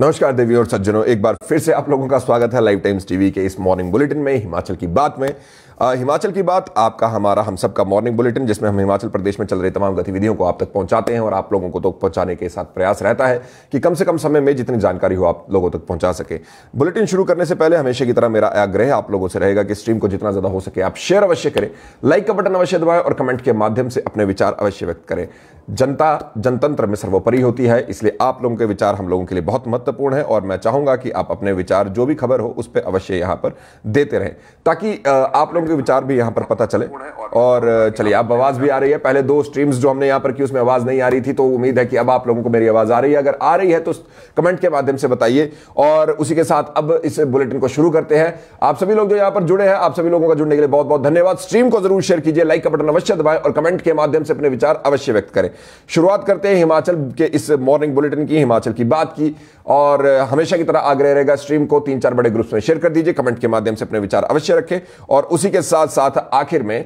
नमस्कार देवी और सज्जनों एक बार फिर से आप लोगों का स्वागत है लाइव टाइम्स टीवी के इस मॉर्निंग बुलेटिन में हिमाचल की बात में आ, हिमाचल की बात आपका हमारा हम सबका मॉर्निंग बुलेटिन जिसमें हम हिमाचल प्रदेश में चल रही तमाम गतिविधियों को आप तक पहुंचाते हैं और आप लोगों को तो पहुंचाने के साथ प्रयास रहता है कि कम से कम समय में जितनी जानकारी हो आप लोगों तक पहुंचा सके बुलेटिन शुरू करने से पहले हमेशा की तरह मेरा आग्रह आप लोगों से रहेगा कि स्ट्रीम को जितना ज़्यादा हो सके आप शेयर अवश्य करें लाइक का बटन अवश्य दबाएं और कमेंट के माध्यम से अपने विचार अवश्य व्यक्त करें जनता जनतंत्र में सर्वोपरि होती है इसलिए आप लोगों के विचार हम लोगों के लिए बहुत मत महत्वपूर्ण है और मैं चाहूंगा कि आप अपने विचार जो भी खबर हो उस पर अवश्य यहां पर देते रहें ताकि आप लोगों के विचार भी यहां पर पता चले और चलिए अब आवाज़ भी आ रही है पहले दो स्ट्रीम्स जो हमने यहां पर की उसमें आवाज़ नहीं आ रही थी तो उम्मीद है कि अब आप लोगों को मेरी आवाज़ आ रही है अगर आ रही है तो कमेंट के माध्यम से बताइए और उसी के साथ अब इस बुलेटिन को शुरू करते हैं आप सभी लोग जो यहां पर जुड़े हैं आप सभी लोगों का जुड़ने के लिए बहुत बहुत धन्यवाद स्ट्रीम को जरूर शेयर कीजिए लाइक का बटन अवश्य दबाएं और कमेंट के माध्यम से अपने विचार अवश्य व्यक्त करें शुरुआत करते हैं हिमाचल के इस मॉर्निंग बुलेटिन की हिमाचल की बात की और हमेशा की तरह आग्रह रहेगा स्ट्रीम को तीन चार बड़े ग्रुप्स में शेयर कर दीजिए कमेंट के माध्यम से अपने विचार अवश्य रखें और उसी के साथ साथ आखिर में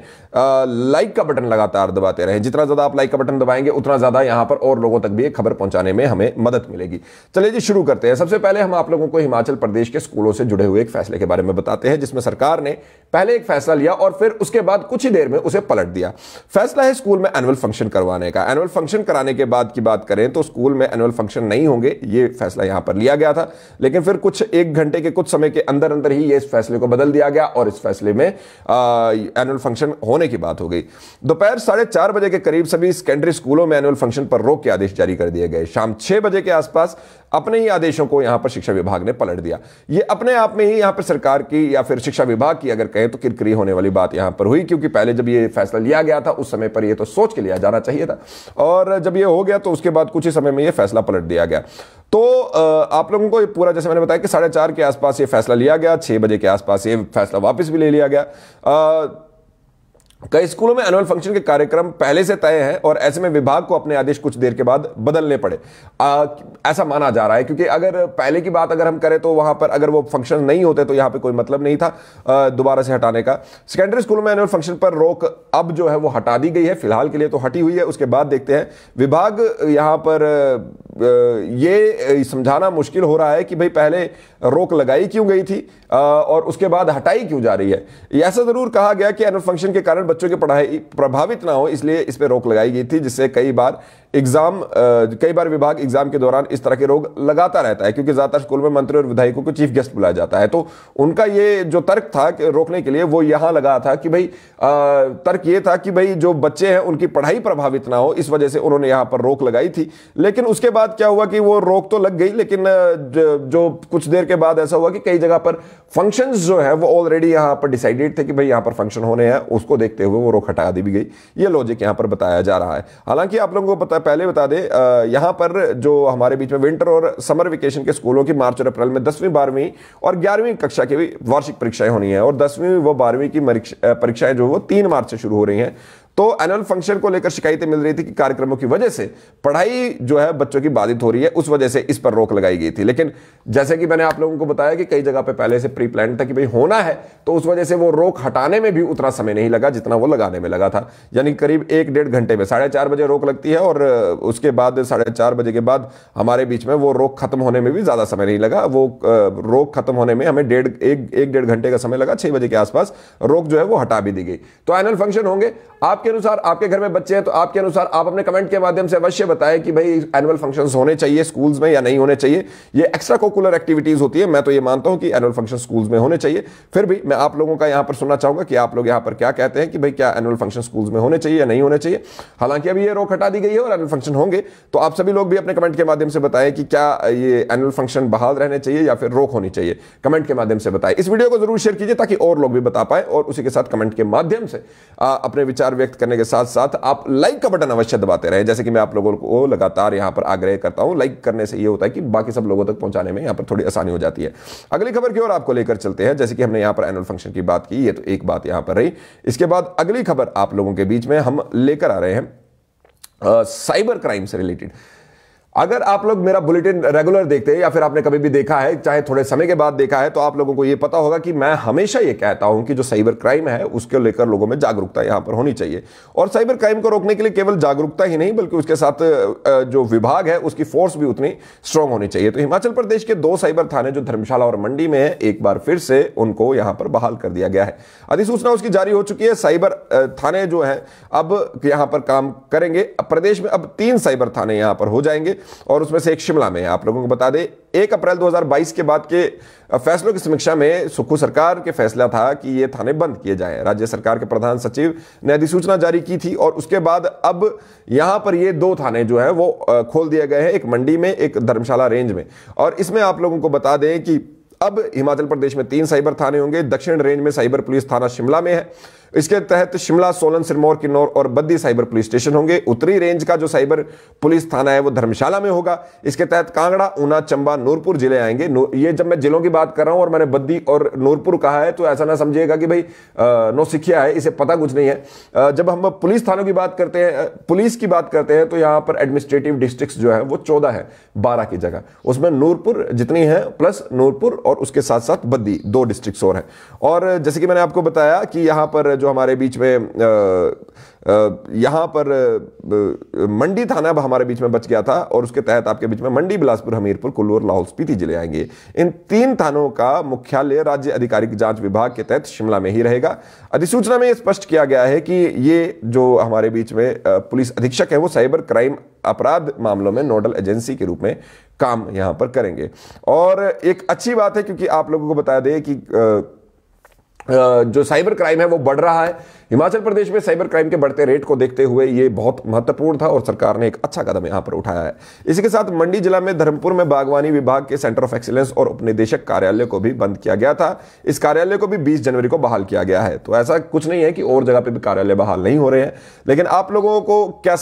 लाइक का बटन लगातार दबाते रहें जितना ज़्यादा आप लाइक का बटन दबाएंगे उतना ज़्यादा यहां पर और लोगों तक भी ये खबर पहुंचाने में हमें मदद मिलेगी चलिए जी शुरू करते हैं सबसे पहले हम आप लोगों को हिमाचल प्रदेश के स्कूलों से जुड़े हुए एक फैसले के बारे में बताते हैं जिसमें सरकार ने पहले एक फैसला लिया और फिर उसके बाद कुछ ही देर में उसे पलट दिया फैसला है स्कूल में एनुअल फंक्शन करवाने का एनुअल फंक्शन कराने के बाद की बात करें तो स्कूल में एनुअल फंक्शन नहीं होंगे ये फैसला यहां पर लिया गया था लेकिन फिर कुछ एक घंटे के कुछ समय के अंदर अंदर ही ये इस फैसले को बदल दिया गया और इस फैसले में एनुअल फंक्शन होने की बात हो गई दोपहर साढ़े चार बजे के करीब सभी सेकेंडरी स्कूलों में एनुअल फंक्शन पर रोक के आदेश जारी कर दिए गए शाम छह बजे के आसपास अपने ही आदेशों को यहां पर शिक्षा विभाग ने पलट दिया ये अपने आप में ही यहां पर सरकार की या फिर शिक्षा विभाग की अगर कहें तो किरकिरी होने वाली बात यहां पर हुई क्योंकि पहले जब ये फैसला लिया गया था उस समय पर यह तो सोच के लिया जाना चाहिए था और जब ये हो गया तो उसके बाद कुछ ही समय में यह फैसला पलट दिया गया तो आप लोगों को ये पूरा जैसे मैंने बताया कि साढ़े चार के आसपास ये फैसला लिया गया छः बजे के आसपास ये फैसला वापस भी ले लिया गया कई स्कूलों में एनुअल फंक्शन के कार्यक्रम पहले से तय हैं और ऐसे में विभाग को अपने आदेश कुछ देर के बाद बदलने पड़े आ, ऐसा माना जा रहा है क्योंकि अगर पहले की बात अगर हम करें तो वहां पर अगर वो फंक्शन नहीं होते तो यहां पे कोई मतलब नहीं था दोबारा से हटाने का सेकेंडरी स्कूलों में एनुअल फंक्शन पर रोक अब जो है वो हटा दी गई है फिलहाल के लिए तो हटी हुई है उसके बाद देखते हैं विभाग यहां पर ये समझाना मुश्किल हो रहा है कि भाई पहले रोक लगाई क्यों गई थी और उसके बाद हटाई क्यों जा रही है ऐसा जरूर कहा गया कि एनुअल फंक्शन के कारण बच्चों की पढ़ाई प्रभावित ना हो इसलिए इस पर रोक लगाई गई थी जिससे कई बार एग्जाम कई बार विभाग एग्जाम के दौरान इस तरह के रोग लगाता रहता है क्योंकि ज्यादातर स्कूल में मंत्री और विधायकों को चीफ गेस्ट बुलाया जाता है तो उनका ये जो तर्क था कि रोकने के लिए वो यहां लगा था कि भाई तर्क ये था कि भाई जो बच्चे हैं उनकी पढ़ाई प्रभावित ना हो इस वजह से उन्होंने यहां पर रोक लगाई थी लेकिन उसके बाद क्या हुआ कि वो रोक तो लग गई लेकिन जो कुछ देर के बाद ऐसा हुआ कि कई जगह पर फंक्शन जो है वो ऑलरेडी यहां पर डिसाइडेड थे कि भाई यहां पर फंक्शन होने हैं उसको देखते हुए वो रोक हटा दी भी गई ये लॉजिक यहां पर बताया जा रहा है हालांकि आप लोगों को मैं पहले बता दें यहाँ पर जो हमारे बीच में विंटर और समर वेकेशन के स्कूलों की मार्च और अप्रैल में दसवीं बारहवीं और ग्यारहवीं कक्षा की भी वार्षिक परीक्षाएं होनी है और दसवीं व बारहवीं की परीक्षाएं जो वो तीन मार्च से शुरू हो रही हैं तो एनुअल फंक्शन को लेकर शिकायतें मिल रही थी कि कार्यक्रमों की वजह से पढ़ाई जो है बच्चों की बाधित हो रही है उस वजह से इस पर रोक लगाई गई थी लेकिन जैसे कि मैंने आप लोगों को बताया कि कई जगह पर पहले से प्री प्लान था कि भाई होना है तो उस वजह से वो रोक हटाने में भी उतना समय नहीं लगा जितना वो लगाने में लगा था यानी करीब एक डेढ़ घंटे में साढ़े चार बजे रोक लगती है और उसके बाद साढ़े चार बजे के बाद हमारे बीच में वो रोक खत्म होने में भी ज़्यादा समय नहीं लगा वो रोक खत्म होने में हमें डेढ़ एक डेढ़ घंटे का समय लगा छह बजे के आसपास रोक जो है वो हटा भी दी गई तो एनुअल फंक्शन होंगे आप आपके अनुसार आपके घर में बच्चे हैं तो आपके अनुसार आप अपने कमेंट के माध्यम से अवश्य बताएं कि भाई एनुअल फंक्शन होने चाहिए स्कूल्स में या नहीं होने चाहिए ये एक्स्ट्रा कोकुलर एक्टिविटीज़ होती है मैं तो ये मानता हूं कि एनुअल फंक्शन स्कूल्स में होने चाहिए फिर भी मैं आप लोगों का यहां पर सुनना चाहूंगा कि आप लोग यहां पर क्या कहते हैं कि भाई क्या एनुअल फंक्शन स्कूल्स में होने चाहिए या नहीं होने चाहिए हालांकि अभी ये रोक हटा दी गई है और एनुअल फंक्शन होंगे तो आप सभी लोग भी अपने कमेंट के माध्यम से बताएं कि क्या ये एनुअल फंक्शन बहाल रहने चाहिए या फिर रोक होनी चाहिए कमेंट के माध्यम से बताएं इस वीडियो को जरूर शेयर कीजिए ताकि और लोग भी बता पाए और उसी के साथ कमेंट के माध्यम से अपने विचार व्यक्त कनेक्ट करने के साथ साथ आप लाइक का बटन अवश्य दबाते रहे जैसे कि मैं आप लोगों को लगातार यहां पर आग्रह करता हूं लाइक करने से यह होता है कि बाकी सब लोगों तक पहुंचाने में यहां पर थोड़ी आसानी हो जाती है अगली खबर की ओर आपको लेकर चलते हैं जैसे कि हमने यहां पर एनुअल फंक्शन की बात की ये तो एक बात यहां पर रही इसके बाद अगली खबर आप लोगों के बीच में हम लेकर आ रहे हैं साइबर क्राइम से रिलेटेड अगर आप लोग मेरा बुलेटिन रेगुलर देखते हैं या फिर आपने कभी भी देखा है चाहे थोड़े समय के बाद देखा है तो आप लोगों को यह पता होगा कि मैं हमेशा यह कहता हूं कि जो साइबर क्राइम है उसके लेकर लोगों में जागरूकता यहां पर होनी चाहिए और साइबर क्राइम को रोकने के लिए केवल जागरूकता ही नहीं बल्कि उसके साथ जो विभाग है उसकी फोर्स भी उतनी स्ट्रांग होनी चाहिए तो हिमाचल प्रदेश के दो साइबर थाने जो धर्मशाला और मंडी में है एक बार फिर से उनको यहां पर बहाल कर दिया गया है अधिसूचना उसकी जारी हो चुकी है साइबर थाने जो है अब यहां पर काम करेंगे प्रदेश में अब तीन साइबर थाने यहां पर हो जाएंगे और उसमें से एक शिमला में आप लोगों को बता दें एक अप्रैल 2022 के बाद के फैसलों की समीक्षा में सुक्खू सरकार के फैसला था कि ये थाने बंद किए जाएं राज्य सरकार के प्रधान सचिव ने अधिसूचना जारी की थी और उसके बाद अब यहां पर ये दो थाने जो है वो खोल दिए गए हैं एक मंडी में एक धर्मशाला रेंज में और इसमें आप लोगों को बता दें कि अब हिमाचल प्रदेश में तीन साइबर थाने होंगे दक्षिण रेंज में साइबर पुलिस थाना शिमला में है इसके तहत शिमला सोलन सिरमौर किन्नौर और बद्दी साइबर पुलिस स्टेशन होंगे उत्तरी रेंज का जो साइबर पुलिस थाना है वो धर्मशाला में होगा इसके तहत कांगड़ा ऊना चंबा नूरपुर जिले आएंगे ये जब मैं जिलों की बात कर रहा हूं और मैंने बद्दी और नूरपुर कहा है तो ऐसा ना समझिएगा कि भाई नौसिखिया है इसे पता कुछ नहीं है जब हम पुलिस थानों की बात करते हैं पुलिस की बात करते हैं तो यहां पर एडमिनिस्ट्रेटिव डिस्ट्रिक्ट जो है वो चौदह है बारह की जगह उसमें नूरपुर जितनी है प्लस नूरपुर और उसके साथ साथ बद्दी दो डिस्ट्रिक्ट और हैं और जैसे कि मैंने आपको बताया कि यहां पर जो हमारे बीच में यहाँ पर मंडी थाना अब हमारे बीच में बच गया था और उसके तहत आपके बीच में मंडी बिलासपुर हमीरपुर कुल्लू और लाहौल स्पीति जिले आएंगे इन तीन थानों का मुख्यालय राज्य आधिकारिक जांच विभाग के तहत शिमला में ही रहेगा अधिसूचना में स्पष्ट किया गया है कि ये जो हमारे बीच में पुलिस अधीक्षक है वो साइबर क्राइम अपराध मामलों में नोडल एजेंसी के रूप में काम यहाँ पर करेंगे और एक अच्छी बात है क्योंकि आप लोगों को बता दें कि जो साइबर क्राइम है वो बढ़ रहा है हिमाचल प्रदेश में साइबर क्राइम के बढ़ते रेट को देखते हुए ये बहुत महत्वपूर्ण था और सरकार ने एक अच्छा कदम यहाँ पर उठाया है इसी के साथ मंडी जिला में धर्मपुर में बागवानी विभाग के सेंटर ऑफ एक्सीलेंस और उपनिदेशक कार्यालय को भी बंद किया गया था इस कार्यालय को भी बीस जनवरी को बहाल किया गया है तो ऐसा कुछ नहीं है कि और जगह पर भी कार्यालय बहाल नहीं हो रहे हैं लेकिन आप लोगों को क्या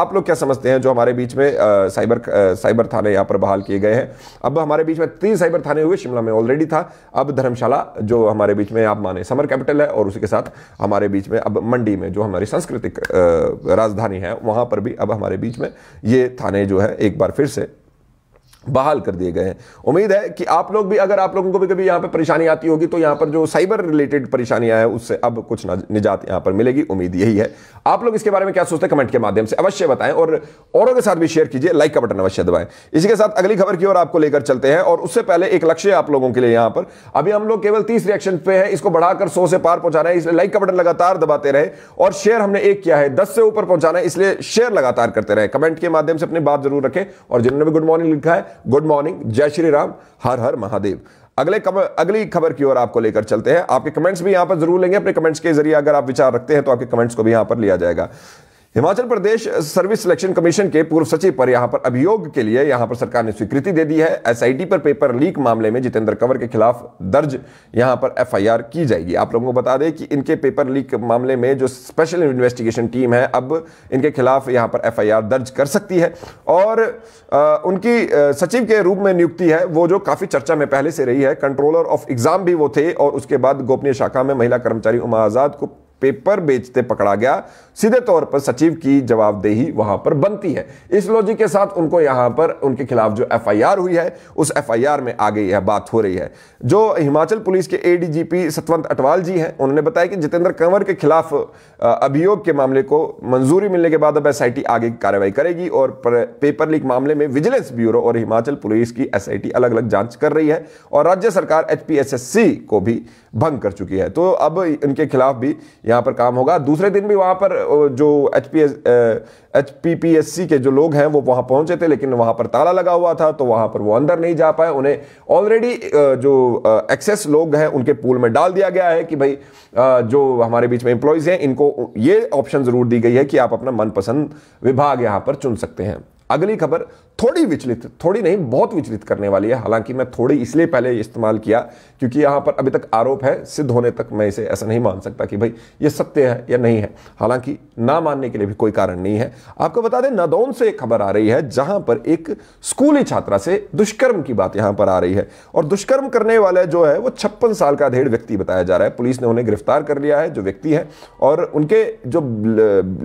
आप लोग क्या समझते हैं जो हमारे बीच में साइबर साइबर थाने यहाँ पर बहाल किए गए हैं अब हमारे बीच में तीन साइबर थाने हुए शिमला में ऑलरेडी था अब धर्मशाला जो हमारे बीच में आप माने समर कैपिटल है और उसी के साथ हमारे बीच बीच में अब मंडी में जो हमारी सांस्कृतिक राजधानी है वहां पर भी अब हमारे बीच में ये थाने जो है एक बार फिर से बहाल कर दिए गए हैं उम्मीद है कि आप लोग भी अगर आप लोगों को भी कभी यहाँ पर परेशानी आती होगी तो यहाँ पर जो साइबर रिलेटेड परेशानियाँ हैं उससे अब कुछ निजात यहाँ पर मिलेगी उम्मीद यही है आप लोग इसके बारे में क्या सोचते हैं कमेंट के माध्यम से अवश्य बताएं और औरों के साथ भी शेयर कीजिए लाइक का बटन अवश्य दबाएं इसी के साथ अगली खबर की ओर आपको लेकर चलते हैं और उससे पहले एक लक्ष्य आप लोगों के लिए यहाँ पर अभी हम लोग केवल तीस रिएक्शन पे है इसको बढ़ाकर सौ से पार पहुंचाना है इसलिए लाइक का बटन लगातार दबाते रहे और शेयर हमने एक किया है दस से ऊपर पहुंचाना है इसलिए शेयर लगातार करते रहे कमेंट के माध्यम से अपनी बात जरूर रखें और जिन्होंने भी गुड मॉर्निंग लिखा है गुड मॉर्निंग जय श्री राम हर हर महादेव अगले अगली खबर की ओर आपको लेकर चलते हैं आपके कमेंट्स भी यहां पर जरूर लेंगे अपने कमेंट्स के जरिए अगर आप विचार रखते हैं तो आपके कमेंट्स को भी यहां पर लिया जाएगा Himachal Pradesh service selection commission के पूर्व सचिव पर यहां पर अभियोग के लिए यहां पर सरकार ने स्वीकृति दे दी है एसआईटी पर पेपर लीक मामले में जितेंद्र कंवर के खिलाफ दर्ज यहां पर एफआईआर की जाएगी आप लोगों को बता दें कि इनके पेपर लीक मामले में जो स्पेशल इन्वेस्टिगेशन टीम है अब इनके खिलाफ यहां पर एफ दर्ज कर सकती है और आ, उनकी सचिव के रूप में नियुक्ति है वो जो काफ़ी चर्चा में पहले से रही है कंट्रोलर ऑफ एग्जाम भी वो थे और उसके बाद गोपनीय शाखा में महिला कर्मचारी उमा आज़ाद को पेपर बेचते पकड़ा गया सीधे तौर पर सचिव की जवाबदेही वहां पर बनती है इस लॉजिक के साथ उनको यहां पर उनके खिलाफ जो एफआईआर हुई है उस एफआईआर में आ गई है बात हो रही है जो हिमाचल पुलिस के एडीजीपी सतवंत अटवाल जी हैं उन्होंने बताया कि जितेंद्र कंवर के खिलाफ अभियोग के मामले को मंजूरी मिलने के बाद अब एस आगे कार्रवाई करेगी और पेपर लीक मामले में विजिलेंस ब्यूरो और हिमाचल पुलिस की एस अलग अलग जांच कर रही है और राज्य सरकार एच को भी भंग कर चुकी है तो अब इनके खिलाफ भी यहाँ पर काम होगा दूसरे दिन भी वहाँ पर जो H P S H P P S C के जो लोग हैं वो वहाँ पहुँचे थे लेकिन वहाँ पर ताला लगा हुआ था तो वहाँ पर वो अंदर नहीं जा पाए उन्हें ऑलरेडी जो एक्सेस लोग हैं उनके पूल में डाल दिया गया है कि भाई जो हमारे बीच में एम्प्लॉयज़ हैं इनको ये ऑप्शन ज़रूर दी गई है कि आप अपना मनपसंद विभाग यहाँ पर चुन सकते हैं अगली खबर थोड़ी विचलित थोड़ी नहीं बहुत विचलित करने वाली है हालांकि मैं थोड़ी इसलिए पहले इस्तेमाल किया क्योंकि यहां पर अभी तक आरोप है सिद्ध होने तक मैं इसे ऐसा नहीं मान सकता कि भाई ये सत्य है या नहीं है हालांकि ना मानने के लिए भी कोई कारण नहीं है आपको बता दें नदौन से एक खबर आ रही है जहां पर एक स्कूली छात्रा से दुष्कर्म की बात यहां पर आ रही है और दुष्कर्म करने वाला जो है वो छप्पन साल का अधेड़ व्यक्ति बताया जा रहा है पुलिस ने उन्हें गिरफ्तार कर लिया है जो व्यक्ति है और उनके जो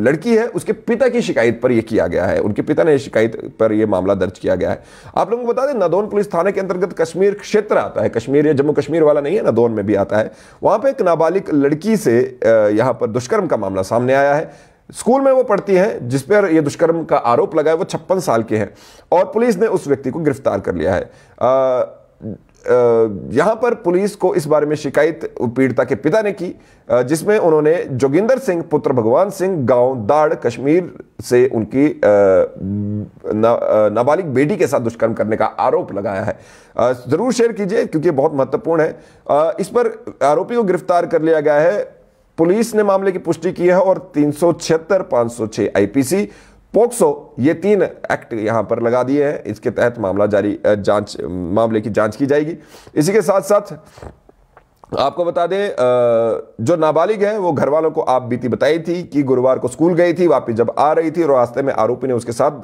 लड़की है उसके पिता की शिकायत पर यह किया गया है उनके पिता ने शिकायत कई पर यह मामला दर्ज किया गया है आप लोगों को बता दें नदौन पुलिस थाने के अंतर्गत कश्मीर क्षेत्र आता है कश्मीर या जम्मू कश्मीर वाला नहीं है नदौन में भी आता है वहां पर एक नाबालिग लड़की से यहां पर दुष्कर्म का मामला सामने आया है स्कूल में वो पढ़ती हैं जिस पर ये दुष्कर्म का आरोप लगा है वो छप्पन साल के हैं और पुलिस ने उस व्यक्ति को गिरफ्तार कर लिया है आ, यहां पर पुलिस को इस बारे में शिकायत पीड़िता के पिता ने की जिसमें उन्होंने जोगिंदर सिंह पुत्र भगवान सिंह गांव दाड़ कश्मीर से उनकी नाबालिग बेटी के साथ दुष्कर्म करने का आरोप लगाया है जरूर शेयर कीजिए क्योंकि बहुत महत्वपूर्ण है इस पर आरोपी को गिरफ्तार कर लिया गया है पुलिस ने मामले की पुष्टि की है और तीन सौ छिहत्तर पांच सौ छह आईपीसी पोक्सो ये तीन एक्ट यहां पर लगा दिए हैं इसके तहत मामला जारी जांच मामले की जांच की जाएगी इसी के साथ साथ आपको बता दें जो नाबालिग है वो घर वालों को आप बीती बताई थी कि गुरुवार को स्कूल गई थी वापिस जब आ रही थी और रास्ते में आरोपी ने उसके साथ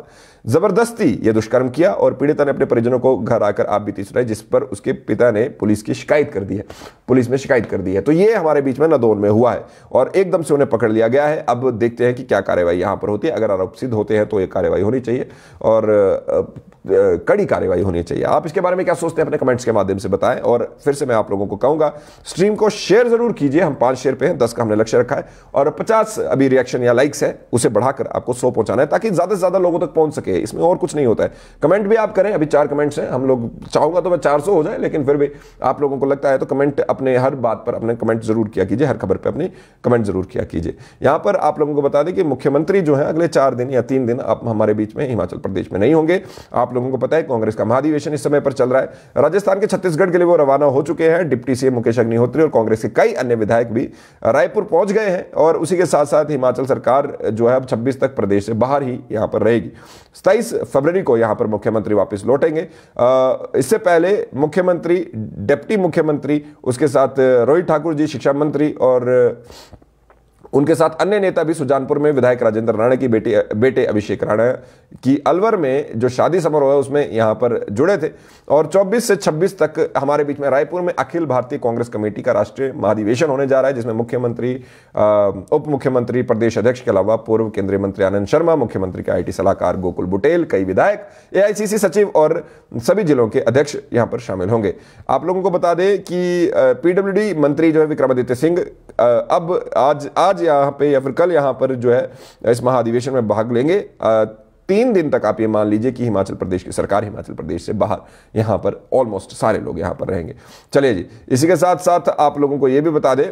जबरदस्ती ये दुष्कर्म किया और पीड़िता ने अपने परिजनों को घर आकर आप बीती सुनाई जिस पर उसके पिता ने पुलिस की शिकायत कर दी है पुलिस में शिकायत कर दी है तो ये हमारे बीच में नदौन में हुआ है और एकदम से उन्हें पकड़ लिया गया है अब देखते हैं कि क्या कार्यवाही यहाँ पर होती है अगर आरोप सिद्ध होते हैं तो ये कार्रवाई होनी चाहिए और कड़ी कार्रवाई होनी चाहिए आप इसके बारे में क्या सोचते हैं अपने कमेंट्स के माध्यम से बताएं और फिर से मैं आप लोगों को कहूंगा स्ट्रीम को शेयर जरूर कीजिए हम पांच शेयर पे हैं दस का हमने लक्ष्य रखा है और पचास अभी रिएक्शन या लाइक्स है उसे बढ़ाकर आपको सौ पहुंचाना है ताकि ज्यादा से ज्यादा लोगों तक पहुंच सके इसमें और कुछ नहीं होता है कमेंट भी आप करें अभी चार कमेंट्स हैं हम लोग चाहूंगा तो मैं चार हो जाए लेकिन फिर भी आप लोगों को लगता है तो कमेंट अपने हर बात पर अपने कमेंट जरूर किया कीजिए हर खबर पर अपनी कमेंट जरूर किया कीजिए यहां पर आप लोगों को बता दें कि मुख्यमंत्री जो है अगले चार दिन या तीन दिन आप हमारे बीच में हिमाचल प्रदेश में नहीं होंगे आप लोगों को पता है कांग्रेस का महाधिवेशन इस समय पर चल रहा है राजस्थान के छत्तीसगढ़ के लिए वो रवाना हो चुके हैं डिप्टी सीएम मुकेश अग्निहोत्री और कांग्रेस के कई अन्य विधायक भी रायपुर पहुंच गए हैं और उसी के साथ साथ हिमाचल सरकार जो है अब छब्बीस तक प्रदेश से बाहर ही यहाँ पर रहेगी सताईस फरवरी को यहाँ पर मुख्यमंत्री वापस लौटेंगे इससे पहले मुख्यमंत्री डिप्टी मुख्यमंत्री उसके साथ रोहित ठाकुर जी शिक्षा मंत्री और उनके साथ अन्य नेता भी सुजानपुर में विधायक राजेंद्र राणा की बेटी बेटे अभिषेक राणा की अलवर में जो शादी समारोह है उसमें यहां पर जुड़े थे और चौबीस से छब्बीस तक हमारे बीच में रायपुर में अखिल भारतीय कांग्रेस कमेटी का राष्ट्रीय महाधिवेशन होने जा रहा है जिसमें मुख्यमंत्री उप मुख्यमंत्री प्रदेश अध्यक्ष के अलावा पूर्व केंद्रीय मंत्री आनंद शर्मा मुख्यमंत्री के आई सलाहकार गोकुल बुटेल कई विधायक ए सचिव और सभी जिलों के अध्यक्ष यहां पर शामिल होंगे आप लोगों को बता दें कि पीडब्ल्यूडी मंत्री जो है विक्रमादित्य सिंह अब आज आज यहाँ पे या फिर कल यहाँ पर जो है इस महाधिवेशन में भाग लेंगे तीन दिन तक आप ये मान लीजिए कि हिमाचल प्रदेश की सरकार हिमाचल प्रदेश से बाहर यहाँ पर ऑलमोस्ट सारे लोग यहाँ पर रहेंगे चलिए जी इसी के साथ साथ आप लोगों को ये भी बता दें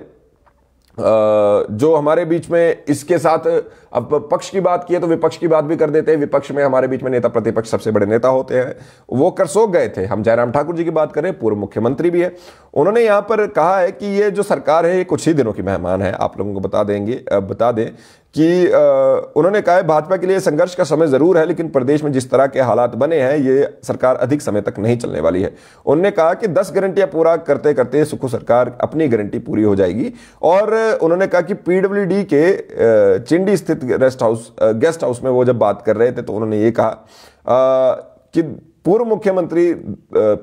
जो हमारे बीच में इसके साथ अब पक्ष की बात की है तो विपक्ष की बात भी कर देते हैं विपक्ष में हमारे बीच में नेता प्रतिपक्ष सबसे बड़े नेता होते हैं वो करसोक गए थे हम जयराम ठाकुर जी की बात करें पूर्व मुख्यमंत्री भी है उन्होंने यहां पर कहा है कि ये जो सरकार है ये कुछ ही दिनों की मेहमान है आप लोगों को बता देंगे बता दें कि उन्होंने कहा है भाजपा के लिए संघर्ष का समय ज़रूर है लेकिन प्रदेश में जिस तरह के हालात बने हैं ये सरकार अधिक समय तक नहीं चलने वाली है उन्होंने कहा कि दस गारंटियां पूरा करते करते सुखो सरकार अपनी गारंटी पूरी हो जाएगी और उन्होंने कहा कि पीडब्ल्यू के चिंडी स्थित रेस्ट हाउस गेस्ट हाउस में वो जब बात कर रहे थे तो उन्होंने ये कहा कि पूर्व मुख्यमंत्री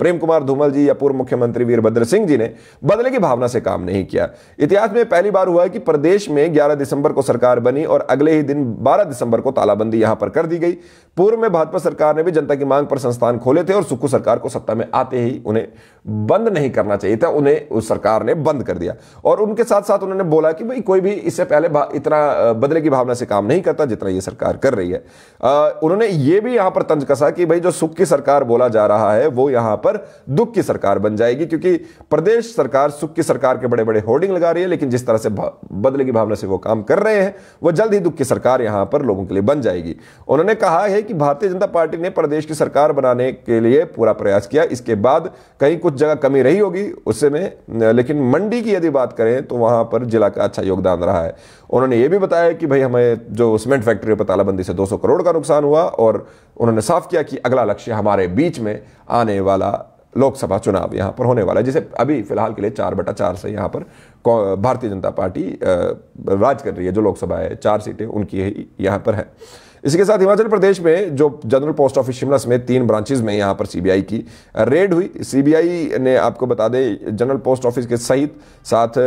प्रेम कुमार धूमल जी या पूर्व मुख्यमंत्री वीरभद्र सिंह जी ने बदले की भावना से काम नहीं किया इतिहास में पहली बार हुआ है कि प्रदेश में 11 दिसंबर को सरकार बनी और अगले ही दिन 12 दिसंबर को तालाबंदी यहां पर कर दी गई पूर्व में भाजपा सरकार ने भी जनता की मांग पर संस्थान खोले थे और सुक्खू सरकार को सत्ता में आते ही उन्हें बंद नहीं करना चाहिए था उन्हें उस सरकार ने बंद कर दिया और उनके साथ साथ उन्होंने बोला कि भाई कोई भी इससे पहले इतना बदले की भावना से काम नहीं करता जितना ये सरकार कर रही है आ, उन्होंने ये भी यहां पर तंज कसा कि भाई जो सुख की सरकार बोला जा रहा है वो यहां पर दुख की सरकार बन जाएगी क्योंकि प्रदेश सरकार सुख की सरकार के बड़े बड़े होर्डिंग लगा रही है लेकिन जिस तरह से बदले की भावना से वो काम कर रहे हैं वह जल्द ही दुख की सरकार यहां पर लोगों के लिए बन जाएगी उन्होंने कहा है कि भारतीय जनता पार्टी ने प्रदेश की सरकार बनाने के लिए पूरा प्रयास किया इसके बाद कहीं कुछ जगह कमी रही होगी उससे में लेकिन मंडी की यदि बात करें तो वहाँ पर जिला का अच्छा योगदान रहा है उन्होंने ये भी बताया कि भाई हमें जो सीमेंट फैक्ट्री पर तालाबंदी से 200 करोड़ का नुकसान हुआ और उन्होंने साफ किया कि अगला लक्ष्य हमारे बीच में आने वाला लोकसभा चुनाव यहाँ पर होने वाला है जिसे अभी फिलहाल के लिए चार बटा चार से यहाँ पर भारतीय जनता पार्टी राज कर रही है जो लोकसभा है चार सीटें उनकी यहाँ पर है इसी के साथ हिमाचल प्रदेश में जो जनरल पोस्ट ऑफिस शिमला समेत तीन ब्रांचेज में यहाँ पर सीबीआई की रेड हुई सीबीआई ने आपको बता दें जनरल पोस्ट ऑफिस के सहित साथ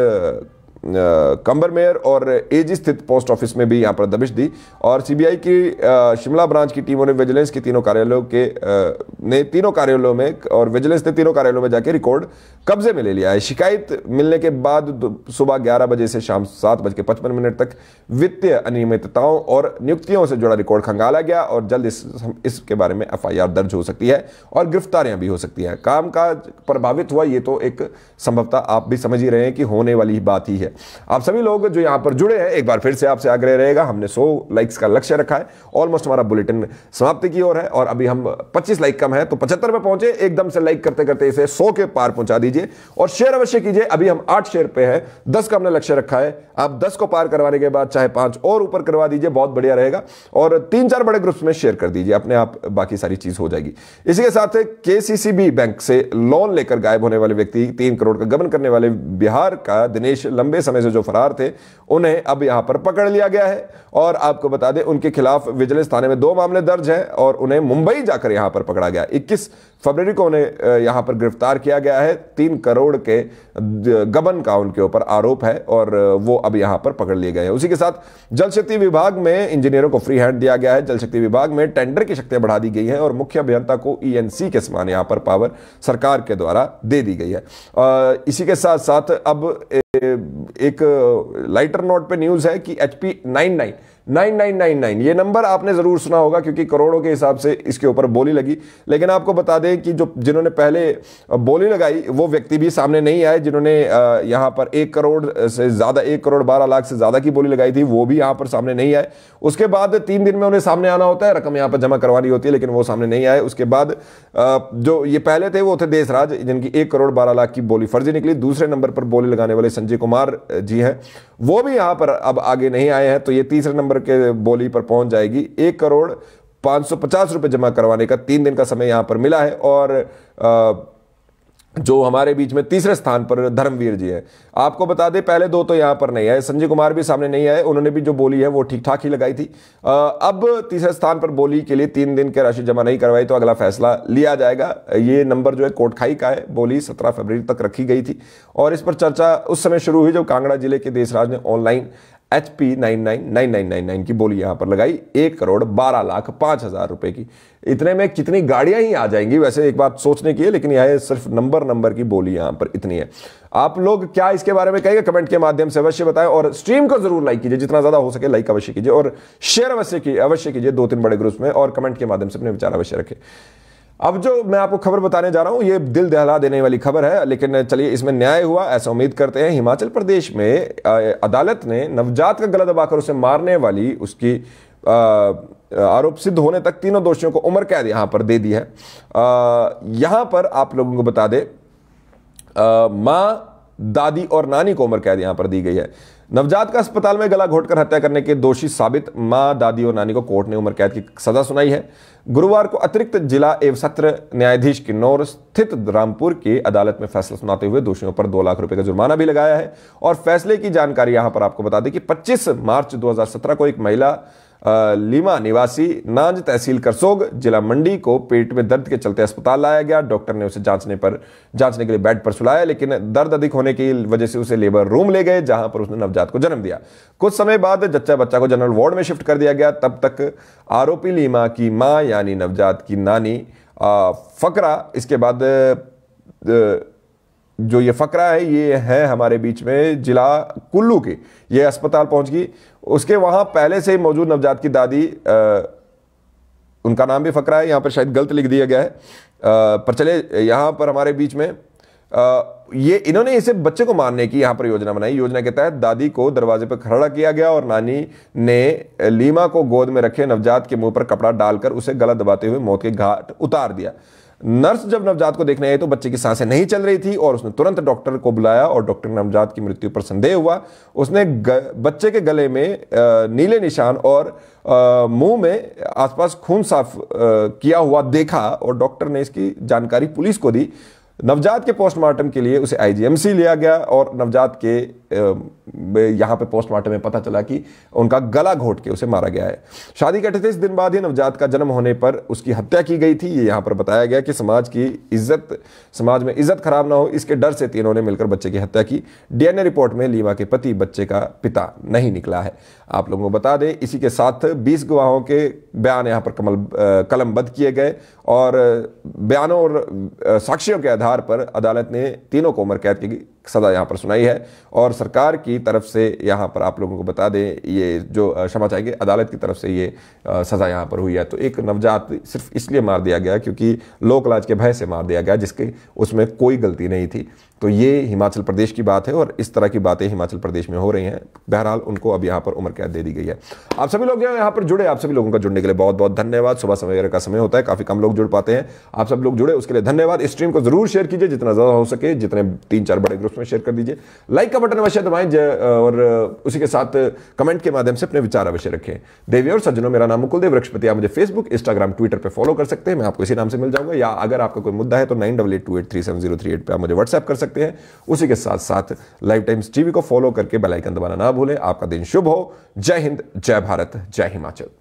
कंबर मेयर और एजी स्थित पोस्ट ऑफिस में भी यहां पर दबिश दी और सीबीआई की शिमला ब्रांच की टीमों ने विजिलेंस के तीनों कार्यालयों के ने तीनों कार्यालयों में और विजिलेंस ने तीनों कार्यालयों में जाके रिकॉर्ड कब्जे में ले लिया है शिकायत मिलने के बाद सुबह ग्यारह बजे से शाम सात बज के पचपन मिनट तक वित्तीय अनियमितताओं और नियुक्तियों से जुड़ा रिकॉर्ड खंगाला गया और जल्द इस इसके बारे में एफ दर्ज हो सकती है और गिरफ्तारियां भी हो सकती हैं कामकाज प्रभावित हुआ ये तो एक संभवता आप भी समझ ही रहे हैं कि होने वाली बात ही है है आप सभी लोग जो यहां पर जुड़े हैं एक बार फिर से आपसे आग्रह रहेगा हमने सौ लाइक्स का लक्ष्य रखा है ऑलमोस्ट हमारा बुलेटिन समाप्ति की ओर है और अभी हम पच्चीस लाइक कम है तो पचहत्तर में पहुंचे एकदम से लाइक करते करते इसे सौ के पार पहुंचा दीजिए और शेयर अवश्य कीजिए अभी हम आठ शेयर पे है दस का हमने लक्ष्य रखा है आप दस को पार करवाने के बाद चाहे पांच और ऊपर करवा दीजिए बहुत बढ़िया रहेगा और तीन चार बड़े ग्रुप्स में शेयर कर दीजिए अपने आप बाकी सारी चीज हो जाएगी इसी के साथ केसीसीबी बैंक से लोन लेकर गायब होने वाले व्यक्ति तीन करोड़ का गबन करने वाले बिहार का दिनेश लंबे लंबे समय से जो फरार थे उन्हें अब यहाँ पर पकड़ लिया गया है और आपको बता दें उनके खिलाफ विजिलेंस थाने में दो मामले दर्ज हैं और उन्हें मुंबई जाकर यहाँ पर पकड़ा गया 21 फरवरी को उन्हें यहाँ पर गिरफ्तार किया गया है तीन करोड़ के गबन का उनके ऊपर आरोप है और वो अब यहाँ पर पकड़ लिए गए हैं उसी के साथ जल शक्ति विभाग में इंजीनियरों को फ्री हैंड दिया गया है जल शक्ति विभाग में टेंडर की शक्तियां बढ़ा दी गई हैं और मुख्य अभियंता को ई e के समान यहाँ पर पावर सरकार के द्वारा दे दी गई है इसी के साथ साथ अब एक लाइटर नोट पे न्यूज़ है कि एचपी नाइन नाइन 9999 ये नंबर आपने ज़रूर सुना होगा क्योंकि करोड़ों के हिसाब से इसके ऊपर बोली लगी लेकिन आपको बता दें कि जो जिन्होंने पहले बोली लगाई वो व्यक्ति भी सामने नहीं आए जिन्होंने यहाँ पर एक करोड़ से ज़्यादा एक करोड़ बारह लाख से ज़्यादा की बोली लगाई थी वो भी यहाँ पर सामने नहीं आए उसके बाद तीन दिन में उन्हें सामने आना होता है रकम यहाँ पर जमा करवानी होती है लेकिन वो सामने नहीं आए उसके बाद जो ये पहले थे वो थे देशराज जिनकी एक करोड़ बारह लाख की बोली फर्जी निकली दूसरे नंबर पर बोली लगाने वाले संजय कुमार जी हैं वो भी यहाँ पर अब आगे नहीं आए हैं तो ये तीसरे नंबर के बोली पर पहुंच जाएगी एक करोड़ पांच सौ पचास रुपए जमा करवाने का तीन दिन का समय यहां पर मिला है और जो हमारे बीच में तीसरे स्थान पर धर्मवीर जी हैं आपको बता दें पहले दो तो यहां पर नहीं आए संजय कुमार भी सामने नहीं आए उन्होंने भी जो बोली है वो ठीक ठाक ही लगाई थी अब तीसरे स्थान पर बोली के लिए तीन दिन के राशि जमा नहीं करवाई तो अगला फैसला लिया जाएगा ये नंबर जो है कोटखाई का है बोली सत्रह फरवरी तक रखी गई थी और इस पर चर्चा उस समय शुरू हुई जब कांगड़ा जिले के देशराज ने online H P nine nine nine nine nine nine की बोली यहां पर लगाई एक करोड़ बारह लाख पांच हज़ार रुपए की इतने में कितनी गाड़ियां ही आ जाएंगी वैसे एक बात सोचने की है लेकिन यह सिर्फ नंबर नंबर की बोली यहां पर इतनी है आप लोग क्या इसके बारे में कहेंगे कमेंट के माध्यम से अवश्य बताएं और स्ट्रीम को जरूर लाइक कीजिए जितना ज़्यादा हो सके लाइक अवश्य कीजिए और शेयर अवश्य कीजिए अवश्य कीजिए दो तीन बड़े ग्रुप्स में और कमेंट के माध्यम से अपने विचार अवश्य रखें अब जो मैं आपको खबर बताने जा रहा हूं ये दिल दहला देने वाली खबर है लेकिन चलिए इसमें न्याय हुआ ऐसा उम्मीद करते हैं हिमाचल प्रदेश में अदालत ने नवजात का गला दबाकर उसे मारने वाली उसकी आरोप सिद्ध होने तक तीनों दोषियों को उम्र कैद यहां पर दे दी है यहां पर आप लोगों को बता दे मां दादी और नानी को उम्र कैद यहां पर दी गई है नवजात का अस्पताल में गला घोटकर हत्या करने के दोषी साबित मां दादी और नानी को कोर्ट ने उम्र कैद की सजा सुनाई है गुरुवार को अतिरिक्त जिला एवं सत्र न्यायाधीश किन्नौर स्थित रामपुर की अदालत में फैसला सुनाते हुए दोषियों पर दो लाख रुपए का जुर्माना भी लगाया है और फैसले की जानकारी यहां पर आपको बता दें कि 25 मार्च 2017 को एक महिला लीमा निवासी नांज तहसील करसोग जिला मंडी को पेट में दर्द के चलते अस्पताल लाया गया डॉक्टर ने उसे जांचने पर जांचने के लिए बेड पर सुलाया लेकिन दर्द अधिक होने की वजह से उसे लेबर रूम ले गए जहां पर उसने नवजात को जन्म दिया कुछ समय बाद जच्चा बच्चा को जनरल वार्ड में शिफ्ट कर दिया गया तब तक आरोपी लीमा की माँ यानी नवजात की नानी फ़करा इसके बाद जो ये फ़करा है ये है हमारे बीच में जिला कुल्लू के ये अस्पताल पहुंच गई उसके वहाँ पहले से ही मौजूद नवजात की दादी उनका नाम भी फ़करा है यहाँ पर शायद गलत लिख दिया गया है पर चले यहाँ पर हमारे बीच में ये इन्होंने इसे बच्चे को मारने की यहां पर योजना बनाई योजना के तहत दादी को दरवाजे पर खड़ा किया गया और नानी ने लीमा को गोद में रखे नवजात के मुंह पर कपड़ा डालकर उसे गला दबाते हुए मौत के घाट उतार दिया नर्स जब नवजात को देखने आई तो बच्चे की सांसें नहीं चल रही थी और उसने तुरंत डॉक्टर को बुलाया और डॉक्टर नवजात की मृत्यु पर संदेह हुआ उसने ग, बच्चे के गले में नीले निशान और मुंह में आसपास खून साफ किया हुआ देखा और डॉक्टर ने इसकी जानकारी पुलिस को दी नवजात के पोस्टमार्टम के लिए उसे आईजीएमसी लिया गया और नवजात के यहाँ पे पोस्टमार्टम में पता चला कि उनका गला घोट के उसे मारा गया है शादी के अठतीस दिन बाद ही नवजात का जन्म होने पर उसकी हत्या की गई थी ये यहाँ पर बताया गया कि समाज की इज्जत समाज में इज्जत खराब ना हो इसके डर से तीनों ने मिलकर बच्चे की हत्या की डीएनए रिपोर्ट में लीमा के पति बच्चे का पिता नहीं निकला है आप लोगों को बता दें इसी के साथ बीस गवाहों के बयान यहाँ पर कमल कलमबद्ध किए गए और बयानों और साक्षियों के आधार आधार पर अदालत ने तीनों को उम्र कैद की सज़ा यहाँ पर सुनाई है और सरकार की तरफ से यहाँ पर आप लोगों को बता दें ये जो क्षमा चाहिए अदालत की तरफ से ये सज़ा यहाँ पर हुई है तो एक नवजात सिर्फ इसलिए मार दिया गया क्योंकि लोक लाज के भय से मार दिया गया जिसके उसमें कोई गलती नहीं थी तो ये हिमाचल प्रदेश की बात है और इस तरह की बातें हिमाचल प्रदेश में हो रही हैं बहरहाल उनको अब यहाँ पर उम्र कैद दे दी गई है आप सभी लोग जो यहाँ पर जुड़े आप सभी लोगों का जुड़ने के लिए बहुत बहुत धन्यवाद सुबह समय का समय होता है काफ़ी कम लोग जुड़ पाते हैं आप सब लोग जुड़े उसके लिए धन्यवाद इस स्ट्रीम को जरूर शेयर कीजिए जितना ज़्यादा हो सके जितने तीन चार बड़े ग्रुप्स में शेयर कर दीजिए लाइक का बटन अवश्य दबाएं और उसी के साथ कमेंट के माध्यम से अपने विचार अवश्य रखें देवी और सज्जनों मेरा नाम मुकुल देव वृक्षपति आप मुझे फेसबुक इंस्टाग्राम ट्विटर पर फॉलो कर सकते हैं मैं आपको इसी नाम से मिल जाऊंगा या अगर आपका कोई मुद्दा है तो nine double eight two eight three seven zero three eight पर आप मुझे व्हाट्सएप कर सकते हैं उसी के साथ साथ लाइव टाइम्स टीवी को फॉलो करके बेलाइकन दबाना ना भूलें आपका दिन शुभ हो जय हिंद जय भारत जय हिमाचल